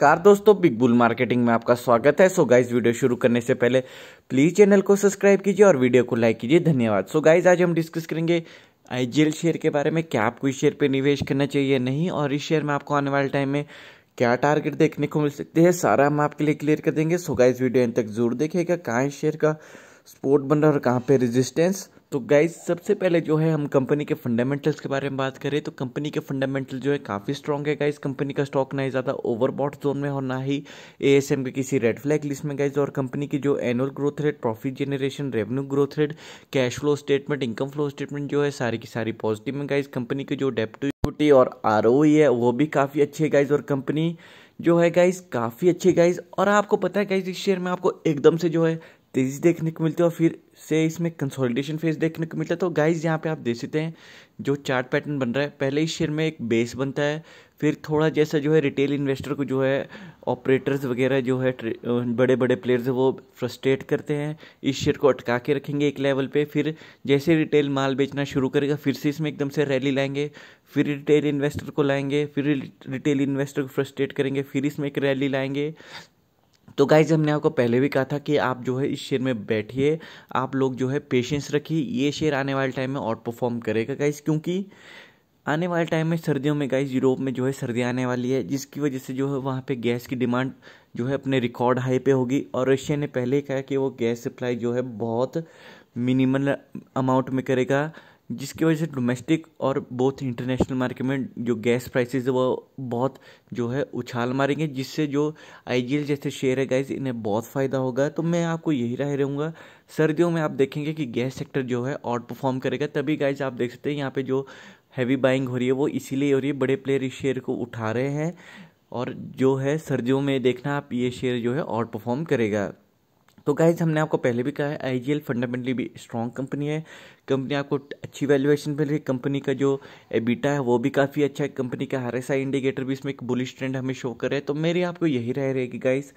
car दोस्तों big bull marketing में आपका स्वागत है सो गाइज वीडियो शुरू करने से पहले प्लीज चैनल को सब्सक्राइब कीजिए और वीडियो को लाइक कीजिए धन्यवाद सो गाइज आज हम डिस्कस करेंगे आईजीएल शेयर के बारे में क्या आपको इस शेयर पर निवेश करना चाहिए नहीं और इस शेयर में आपको आने वाले टाइम में क्या टारगेट देखने को मिल सकते हैं सारा हम आपके लिए क्लियर कर देंगे सो गाइज वीडियो एंड तक जरूर देखेगा कहाँ इस शेयर का स्पोर्ट बन रहा है और कहाँ पर रेजिस्टेंस तो गाइज सबसे पहले जो है हम कंपनी के फंडामेंटल्स के बारे में बात करें तो कंपनी के फंडामेंटल जो है काफ़ी स्ट्रॉन्ग है गाइज कंपनी का स्टॉक ना ही ज़्यादा ओवरबॉट जोन में और ना ही ए एस एम के किसी रेड फ्लैग लिस्ट में गाइज और कंपनी की जो annual growth rate profit generation revenue growth rate cash flow statement income flow statement जो है सारी की सारी पॉजिटिव में गाइज कंपनी की जो डेप्टिटी इक्विटी और आर e है वो भी काफ़ी अच्छी है गाइज और कंपनी जो है गाइज काफ़ी अच्छी गाइज और आपको पता है गाइज इस शेयर में आपको एकदम से जो है तेज़ी देखने को मिलती है और फिर से इसमें कंसोलिडेशन फेज देखने को मिलता है तो गाइज यहाँ पे आप देख सकते हैं जो चार्ट पैटर्न बन रहा है पहले इस शेयर में एक बेस बनता है फिर थोड़ा जैसा जो है रिटेल इन्वेस्टर को जो है ऑपरेटर्स वगैरह जो है बड़े बड़े प्लेयर्स वो फ्रस्ट्रेट करते हैं इस शेयर को अटका के रखेंगे एक लेवल पर फिर जैसे रिटेल माल बेचना शुरू करेगा फिर से इसमें एकदम से रैली लाएंगे फिर रिटेल इन्वेस्टर को लाएंगे फिर रिटेल इन्वेस्टर को फ्रस्ट्रेट करेंगे फिर इसमें एक रैली लाएंगे तो गाइज हमने आपको पहले भी कहा था कि आप जो है इस शेयर में बैठिए आप लोग जो है पेशेंस रखिए ये शेयर आने वाले टाइम में आउट परफॉर्म करेगा गाइज क्योंकि आने वाले टाइम में सर्दियों में गाइज़ यूरोप में जो है सर्दी आने वाली है जिसकी वजह से जो है वहाँ पे गैस की डिमांड जो है अपने रिकॉर्ड हाई पे होगी और रशिया ने पहले ही कहा कि वो गैस सप्लाई जो है बहुत मिनिमल अमाउंट में करेगा जिसकी वजह से डोमेस्टिक और बोथ इंटरनेशनल मार्केट में जो गैस प्राइसेस है वो बहुत जो है उछाल मारेंगे जिससे जो आई जैसे शेयर है गाइज इन्हें बहुत फ़ायदा होगा तो मैं आपको यही राय रहूँगा सर्दियों में आप देखेंगे कि गैस सेक्टर जो है आउट परफॉर्म करेगा तभी गाइज आप देख सकते हैं यहाँ पर जो हैवी बाइंग हो रही है वो इसीलिए हो रही है बड़े प्लेयर इस शेयर को उठा रहे हैं और जो है सर्दियों में देखना आप ये शेयर जो है आउट परफॉर्म करेगा तो गाइज हमने आपको पहले भी कहा है आई जी एल फंडामेंटली भी स्ट्रॉन्ग कंपनी है कंपनी आपको अच्छी वैल्यूएशन मिल रही है कंपनी का जो एबिटा है वो भी काफ़ी अच्छा है कंपनी का हर ऐसा इंडिकेटर भी इसमें एक बुलिश ट्रेंड हमें शो कर रहे हैं तो मेरी आपको यही राय रहेगी गाइज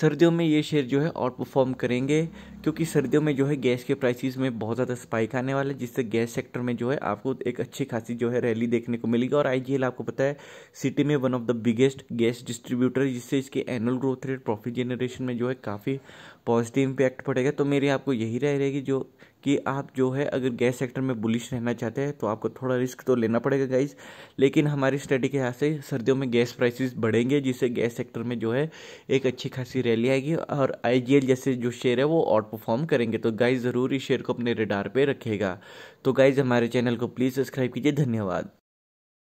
सर्दियों में ये शेयर जो है आउट परफॉर्म करेंगे क्योंकि सर्दियों में जो है गैस के प्राइसिस में बहुत ज़्यादा स्पाइक आने वाला है जिससे गैस सेक्टर में जो है आपको एक अच्छी खासी जो है रैली देखने को मिलेगी और आई आपको पता है सिटी में one of the biggest gas distributor जिससे इसके annual growth rate profit generation में जो है काफ़ी पॉजिटिव पॉजिटिव इम्पैक्ट पड़ेगा तो मेरी आपको यही राय रहेगी जो कि आप जो है अगर गैस सेक्टर में बुलिश रहना चाहते हैं तो आपको थोड़ा रिस्क तो लेना पड़ेगा गाइस लेकिन हमारी स्टडी के हिसाब से सर्दियों में गैस प्राइसेस बढ़ेंगे जिससे गैस सेक्टर में जो है एक अच्छी खासी रैली आएगी और आई जैसे जो शेयर है वो आउट परफॉर्म करेंगे तो गाइज ज़रूर इस शेयर को अपने रेडार पर रखेगा तो गाइज हमारे चैनल को प्लीज़ सब्सक्राइब कीजिए धन्यवाद